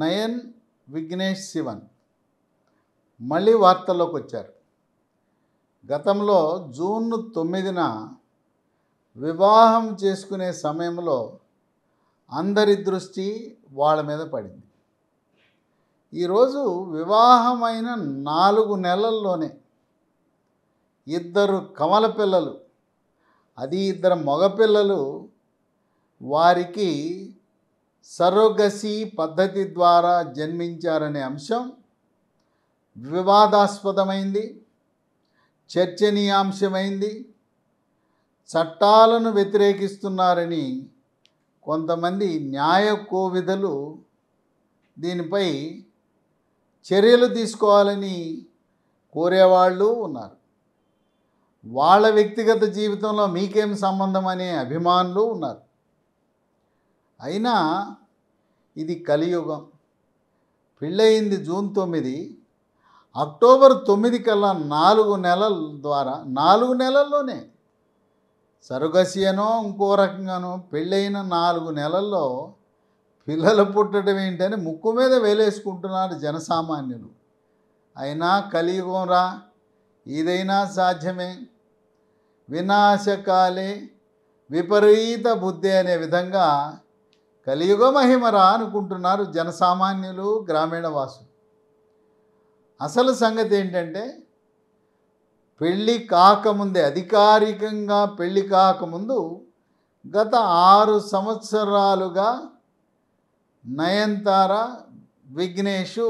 నయన్ విఘ్నేష్ శివన్ మళ్ళీ వార్తల్లోకి వచ్చారు గతంలో జూన్ తొమ్మిదిన వివాహం చేసుకునే సమయంలో అందరి దృష్టి వాళ్ళ మీద పడింది ఈరోజు వివాహమైన నాలుగు నెలల్లోనే ఇద్దరు కమల పిల్లలు అది ఇద్దరు మగపిల్లలు వారికి సరోగసి పద్ధతి ద్వారా జన్మించారనే అంశం వివాదాస్పదమైంది చర్చనీయాంశమైంది చట్టాలను వ్యతిరేకిస్తున్నారని కొంతమంది న్యాయ కోవిధులు దీనిపై చర్యలు తీసుకోవాలని కోరేవాళ్ళు ఉన్నారు వాళ్ళ వ్యక్తిగత జీవితంలో మీకేం సంబంధం అనే అభిమానులు ఉన్నారు అయినా ఇది కలియుగం పెళ్ళయింది జూన్ తొమ్మిది అక్టోబర్ తొమ్మిది కల్లా నాలుగు నెలల ద్వారా నాలుగు నెలల్లోనే సరుగసియనో ఇంకో రకంగానో పెళ్ళైన నాలుగు నెలల్లో పిల్లలు పుట్టడం ఏంటని ముక్కు మీద వేలేసుకుంటున్నారు జనసామాన్యులు అయినా కలియుగం రా ఇదైనా సాధ్యమే వినాశకాలే విపరీత బుద్ధి అనే విధంగా కలియుగ మహిమరా అనుకుంటున్నారు జనసామాన్యులు గ్రామీణ వాసులు అసలు సంగతి ఏంటంటే పెళ్ళి కాకముందే అధికారికంగా పెళ్ళి కాకముందు గత ఆరు సంవత్సరాలుగా నయనతార విఘ్నేషు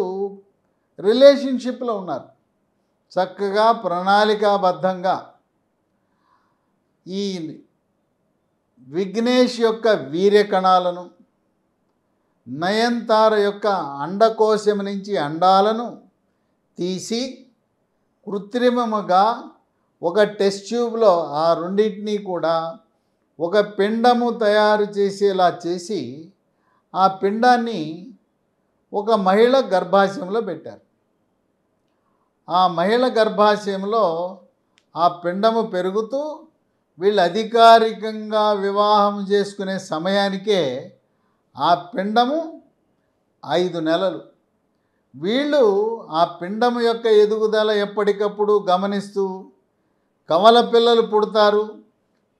రిలేషన్షిప్లో ఉన్నారు చక్కగా ప్రణాళికాబద్ధంగా ఈ విఘ్నేష్ యొక్క వీర్యకణాలను నయంతార యొక్క అండకోశం నుంచి అండాలను తీసి కృత్రిమముగా ఒక టెస్ట్ ట్యూబ్లో ఆ రెండింటినీ కూడా ఒక పిండము తయారు చేసేలా చేసి ఆ పిండాన్ని ఒక మహిళ గర్భాశయంలో పెట్టారు ఆ మహిళ గర్భాశయంలో ఆ పిండము పెరుగుతూ వీళ్ళు అధికారికంగా వివాహం చేసుకునే సమయానికే ఆ పిండము ఐదు నెలలు వీళ్ళు ఆ పిండము యొక్క ఎదుగుదల ఎప్పటికప్పుడు గమనిస్తూ కమల పిల్లలు పుడతారు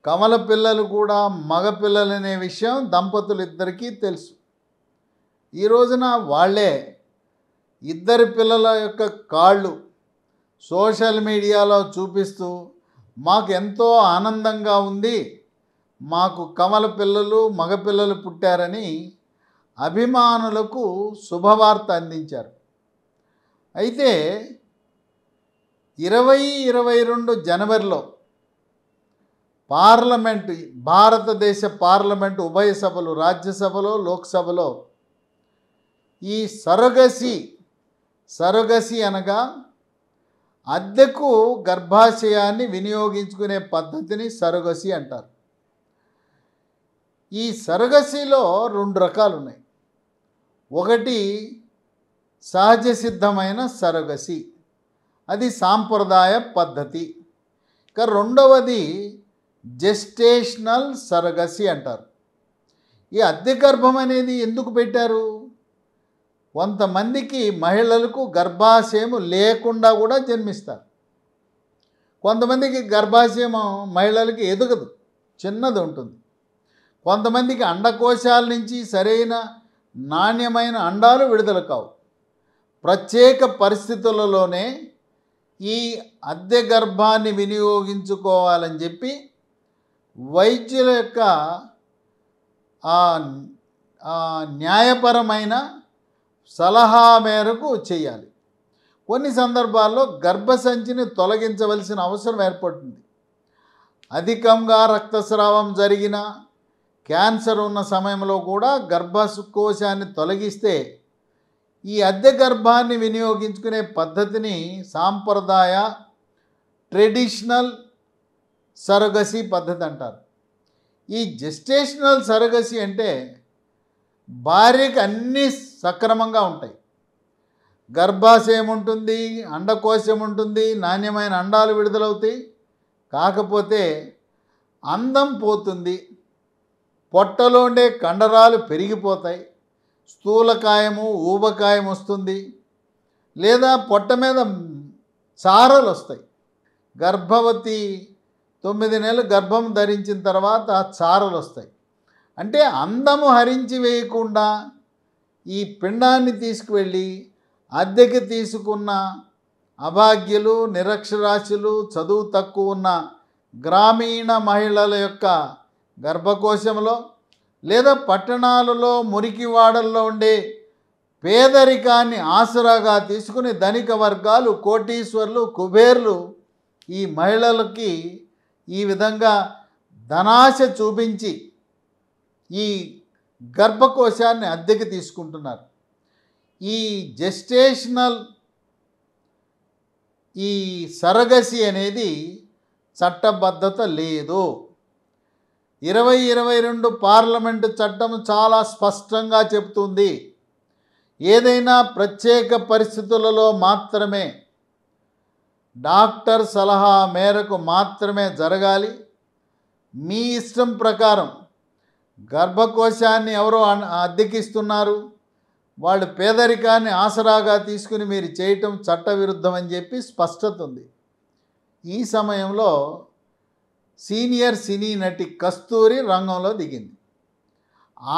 కమల పిల్లలు కూడా మగపిల్లలు అనే విషయం దంపతులు ఇద్దరికీ తెలుసు ఈ రోజున వాళ్ళే ఇద్దరి పిల్లల యొక్క కాళ్ళు సోషల్ మీడియాలో చూపిస్తూ మాకు ఎంతో ఆనందంగా ఉంది మాకు కమల పిల్లలు మగపిల్లలు పుట్టారని అభిమానులకు శుభవార్త అందించారు అయితే ఇరవై ఇరవై రెండు జనవరిలో పార్లమెంటు భారతదేశ పార్లమెంటు ఉభయ సభలు రాజ్యసభలో లోక్సభలో ఈ సరగసి సరగసి అనగా అద్దెకు గర్భాశయాన్ని వినియోగించుకునే పద్ధతిని సరగసి అంటారు ఈ సరగసిలో రెండు రకాలు ఉన్నాయి ఒకటి సహజ సిద్ధమైన సరగసి అది సాంప్రదాయ పద్ధతి ఇక రెండవది జెస్టేషనల్ సరగసి అంటారు ఈ అద్దె గర్భం అనేది ఎందుకు పెట్టారు కొంతమందికి మహిళలకు గర్భాశయం లేకుండా కూడా జన్మిస్తారు కొంతమందికి గర్భాశయం మహిళలకి ఎదుగదు చిన్నది ఉంటుంది కొంతమందికి అండకోశాల నుంచి సరైన నాణ్యమైన అండాలు విడుదల కావు ప్రత్యేక పరిస్థితులలోనే ఈ అద్దె గర్భాన్ని వినియోగించుకోవాలని చెప్పి వైద్యుల యొక్క న్యాయపరమైన సలహా మేరకు చేయాలి కొన్ని సందర్భాల్లో గర్భసంచిని తొలగించవలసిన అవసరం ఏర్పడుతుంది అధికంగా రక్తస్రావం జరిగిన క్యాన్సర్ ఉన్న సమయంలో కూడా గర్భకోశాన్ని తొలగిస్తే ఈ అద్దె గర్భాన్ని వినియోగించుకునే పద్ధతిని సాంప్రదాయ ట్రెడిషనల్ సరగసి పద్ధతి అంటారు ఈ జెస్టేషనల్ సరగసి అంటే భార్యకి అన్నీ సక్రమంగా ఉంటాయి గర్భాశయం ఉంటుంది అండకోశం ఉంటుంది నాణ్యమైన అండాలు విడుదలవుతాయి కాకపోతే అందం పోతుంది పొట్టలో ఉండే కండరాలు పెరిగిపోతాయి స్థూలకాయము ఊబకాయం వస్తుంది లేదా పొట్ట మీద చారలు వస్తాయి గర్భవతి తొమ్మిది నెలలు గర్భం ధరించిన తర్వాత చారలు వస్తాయి అంటే అందము హరించి వేయకుండా ఈ పిండాన్ని తీసుకువెళ్ళి అద్దెకి తీసుకున్న అభాగ్యులు నిరక్షరాస్యులు చదువు తక్కువ ఉన్న గ్రామీణ మహిళల యొక్క గర్భకోశంలో లేదా పట్టణాలలో మురికివాడల్లో ఉండే పేదరికాన్ని ఆసరాగా తీసుకుని ధనిక వర్గాలు కోటీశ్వర్లు కుబేర్లు ఈ మహిళలకి ఈ విధంగా ధనాశ చూపించి ఈ గర్భకోశాన్ని అద్దెకి తీసుకుంటున్నారు ఈ జెస్టేషనల్ ఈ సరగసి అనేది చట్టబద్ధత లేదు ఇరవై ఇరవై రెండు పార్లమెంటు చట్టం చాలా స్పష్టంగా చెబుతుంది ఏదైనా ప్రత్యేక పరిస్థితులలో మాత్రమే డాక్టర్ సలహా మేరకు మాత్రమే జరగాలి మీ ఇష్టం ప్రకారం గర్భకోశాన్ని ఎవరో అద్దెకిస్తున్నారు వాళ్ళు పేదరికాన్ని ఆసరాగా తీసుకుని మీరు చేయటం చట్టవిరుద్ధమని చెప్పి స్పష్టత ఉంది ఈ సమయంలో సీనియర్ సినీ నటి కస్తూరి రంగంలో దిగింది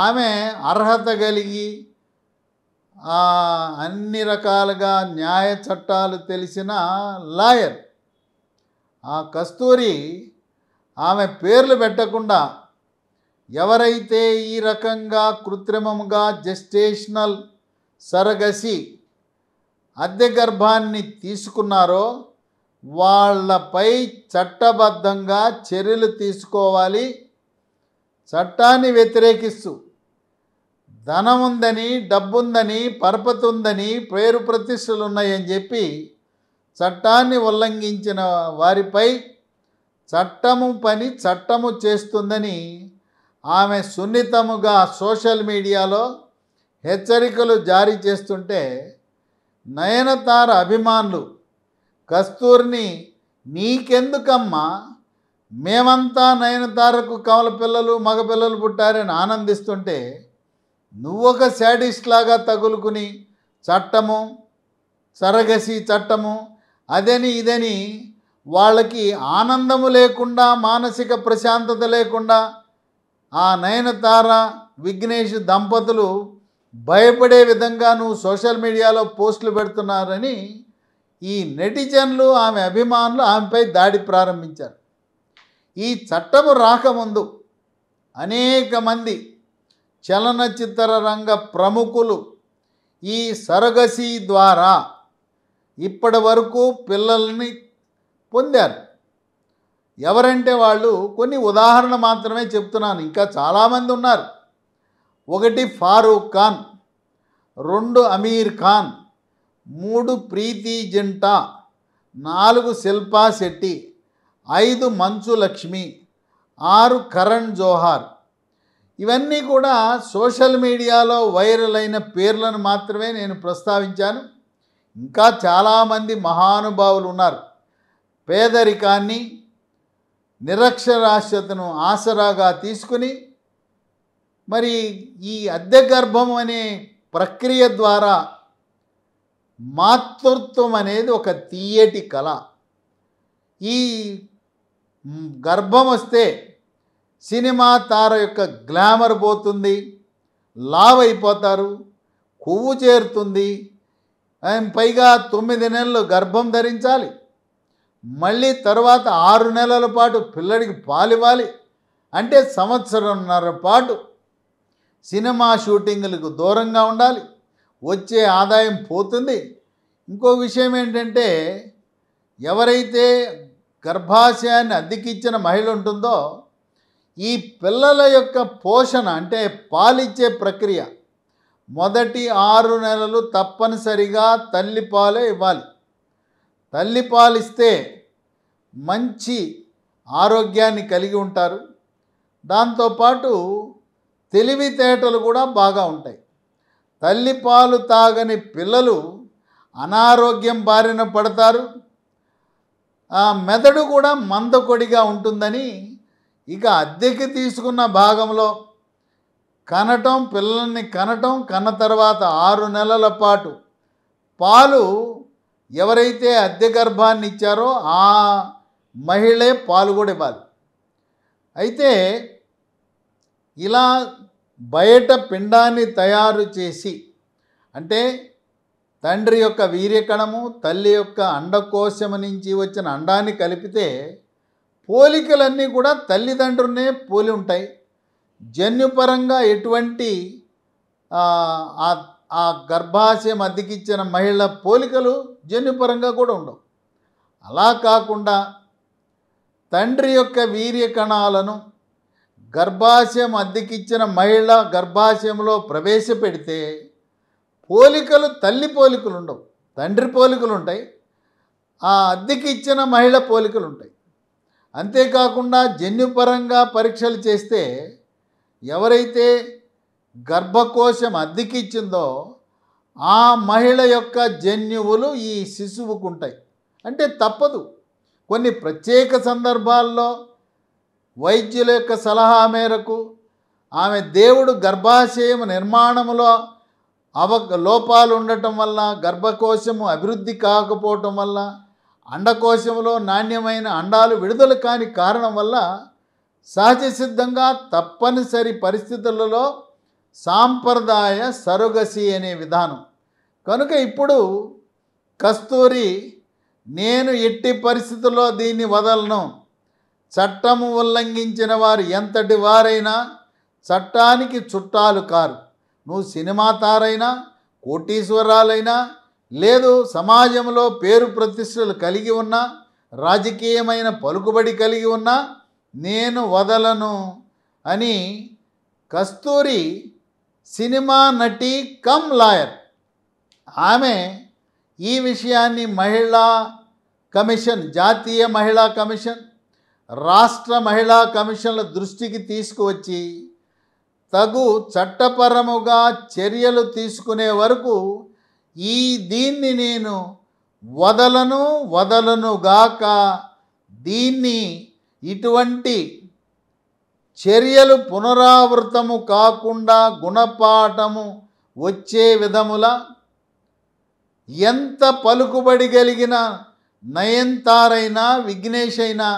ఆమె అర్హత కలిగి అన్ని రకాలుగా న్యాయ చట్టాలు తెలిసిన లాయర్ ఆ కస్తూరి ఆమె పేర్లు పెట్టకుండా ఎవరైతే ఈ రకంగా కృత్రిమంగా జస్టేషనల్ సరగసి అద్దె గర్భాన్ని తీసుకున్నారో వాళ్ళపై చట్టబద్ధంగా చర్యలు తీసుకోవాలి చట్టాన్ని వ్యతిరేకిస్తూ ధనం ఉందని డబ్బుందని పరపతి ఉందని పేరు ప్రతిష్టలు ఉన్నాయని చెప్పి చట్టాన్ని ఉల్లంఘించిన వారిపై చట్టము పని చట్టము చేస్తుందని ఆమె సున్నితముగా సోషల్ మీడియాలో హెచ్చరికలు జారీ చేస్తుంటే నయనతార అభిమానులు కస్తూరిని నీకెందుకమ్మా మేమంతా నయనతారకు కమల పిల్లలు మగపిల్లలు పుట్టారని ఆనందిస్తుంటే నువ్వు ఒక శాడిస్ట్ లాగా తగులుకుని చట్టము సరగసి చట్టము అదని ఇదని వాళ్ళకి ఆనందము లేకుండా మానసిక ప్రశాంతత లేకుండా ఆ నయనతార విఘ్నేష్ దంపతులు భయపడే విధంగా నువ్వు సోషల్ మీడియాలో పోస్టులు పెడుతున్నారని ఈ నెటిజన్లు ఆమె అభిమానులు ఆమెపై దాడి ప్రారంభించారు ఈ చట్టము రాకముందు అనేక మంది చలనచిత్ర రంగ ప్రముఖులు ఈ సరగసి ద్వారా ఇప్పటి వరకు పిల్లల్ని పొందారు ఎవరంటే వాళ్ళు కొన్ని ఉదాహరణ మాత్రమే చెప్తున్నాను ఇంకా చాలామంది ఉన్నారు ఒకటి ఫారూక్ ఖాన్ రెండు అమీర్ ఖాన్ మూడు ప్రీతి జంట నాలుగు శిల్పా శెట్టి ఐదు మంచు లక్ష్మి ఆరు కరణ్ జోహార్ ఇవన్నీ కూడా సోషల్ మీడియాలో వైరల్ అయిన పేర్లను మాత్రమే నేను ప్రస్తావించాను ఇంకా చాలామంది మహానుభావులు ఉన్నారు పేదరికాన్ని నిరక్షరాస్యతను ఆసరాగా తీసుకుని మరి ఈ అద్దె గర్భం అనే ప్రక్రియ ద్వారా మాతృత్వం అనేది ఒక తీయటి కళ ఈ గర్భం వస్తే సినిమా తార యొక్క గ్లామర్ పోతుంది లావ్ అయిపోతారు కొవ్వు చేరుతుంది పైగా తొమ్మిది నెలలు గర్భం ధరించాలి మళ్ళీ తర్వాత ఆరు నెలల పాటు పిల్లడికి పాలివ్వాలి అంటే సంవత్సరంన్నర పాటు సినిమా షూటింగ్లకు దూరంగా ఉండాలి వచ్చే ఆదాయం పోతుంది ఇంకో విషయం ఏంటంటే ఎవరైతే గర్భాశయాన్ని అద్దెకిచ్చిన మహిళ ఉంటుందో ఈ పిల్లల యొక్క పోషణ అంటే పాలిచ్చే ప్రక్రియ మొదటి ఆరు నెలలు తప్పనిసరిగా తల్లిపాలే ఇవ్వాలి తల్లిపాలిస్తే మంచి ఆరోగ్యాన్ని కలిగి ఉంటారు దాంతోపాటు తెలివితేటలు కూడా బాగా ఉంటాయి తల్లి పాలు తాగని పిల్లలు అనారోగ్యం బారిన పడతారు ఆ మెదడు కూడా మందకొడిగా ఉంటుందని ఇక అద్దెకి తీసుకున్న భాగంలో కనటం పిల్లల్ని కనటం కన్న తర్వాత ఆరు నెలల పాటు పాలు ఎవరైతే అద్దె గర్భాన్ని ఇచ్చారో ఆ మహిళే పాలు కూడా ఇవ్వాలి అయితే ఇలా బయట పిండాన్ని తయారు చేసి అంటే తండ్రి యొక్క వీర్యకణము తల్లి యొక్క అండకోశము నుంచి వచ్చిన అండాన్ని కలిపితే పోలికలన్నీ కూడా తల్లిదండ్రులనే పోలి ఉంటాయి జన్యుపరంగా ఎటువంటి ఆ గర్భాశయం అద్దెకిచ్చిన మహిళ పోలికలు జన్యుపరంగా కూడా ఉండవు అలా కాకుండా తండ్రి యొక్క వీర్యకణాలను గర్భాశయం అద్దెకిచ్చిన మహిళ గర్భాశయంలో ప్రవేశపెడితే పోలికలు తల్లి పోలికలు ఉండవు తండ్రి పోలికలు ఉంటాయి ఆ అద్దెకిచ్చిన మహిళ పోలికలు ఉంటాయి అంతేకాకుండా జన్యుపరంగా పరీక్షలు చేస్తే ఎవరైతే గర్భకోశం అద్దెకిచ్చిందో ఆ మహిళ యొక్క జన్యువులు ఈ శిశువుకు ఉంటాయి అంటే తప్పదు కొన్ని ప్రత్యేక సందర్భాల్లో వైద్యుల యొక్క సలహా మేరకు ఆమె దేవుడు గర్భాశయం నిర్మాణంలో అవ లోపాలు ఉండటం వల్ల గర్భకోశము అభివృద్ధి కాకపోవటం వల్ల అండకోశంలో నాణ్యమైన అండాలు విడుదల కాని కారణం వల్ల సహజ సిద్ధంగా తప్పనిసరి పరిస్థితులలో సాంప్రదాయ సరుగసి అనే విధానం కనుక ఇప్పుడు కస్తూరి నేను ఎట్టి పరిస్థితుల్లో దీన్ని వదలను చట్టము ఉల్లంఘించిన వారు ఎంతటి వారైనా చట్టానికి చుట్టాలు కారు నువ్వు సినిమా తారైనా కోటీశ్వరాలైనా లేదు సమాజంలో పేరు ప్రతిష్టలు కలిగి ఉన్నా రాజకీయమైన పలుకుబడి కలిగి ఉన్నా నేను వదలను అని కస్తూరి సినిమా నటి కమ్ లాయర్ ఆమె ఈ విషయాన్ని మహిళా కమిషన్ జాతీయ మహిళా కమిషన్ రాష్ట్ర మహిళా కమిషన్ల దృష్టికి తీసుకువచ్చి తగు చట్టపరముగా చర్యలు తీసుకునే వరకు ఈ దీన్ని నేను వదలను వదలనుగాక దీన్ని ఇటువంటి చర్యలు పునరావృతము కాకుండా గుణపాఠము వచ్చే విధముల ఎంత పలుకుబడి కలిగిన నయన్తారైనా విఘ్నేష్ అయినా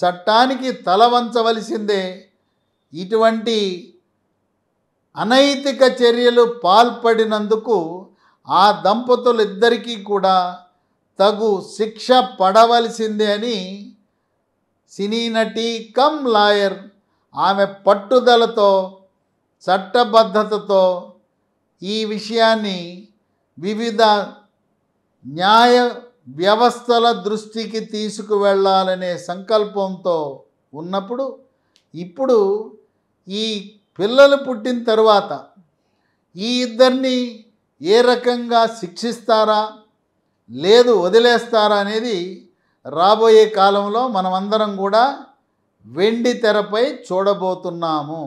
చట్టానికి తల వంచవలసిందే ఇటువంటి అనైతిక చర్యలు పాల్పడినందుకు ఆ దంపతులిద్దరికీ కూడా తగు శిక్ష పడవలసిందే అని సినీ నటి కమ్ లాయర్ ఆమె పట్టుదలతో చట్టబద్ధతతో ఈ విషయాన్ని వివిధ న్యాయ వ్యవస్థల దృష్టికి తీసుకువెళ్ళాలనే సంకల్పంతో ఉన్నప్పుడు ఇప్పుడు ఈ పిల్లలు పుట్టిన తర్వాత ఈ ఇద్దరిని ఏ రకంగా శిక్షిస్తారా లేదు వదిలేస్తారా అనేది రాబోయే కాలంలో మనమందరం కూడా వెండి తెరపై చూడబోతున్నాము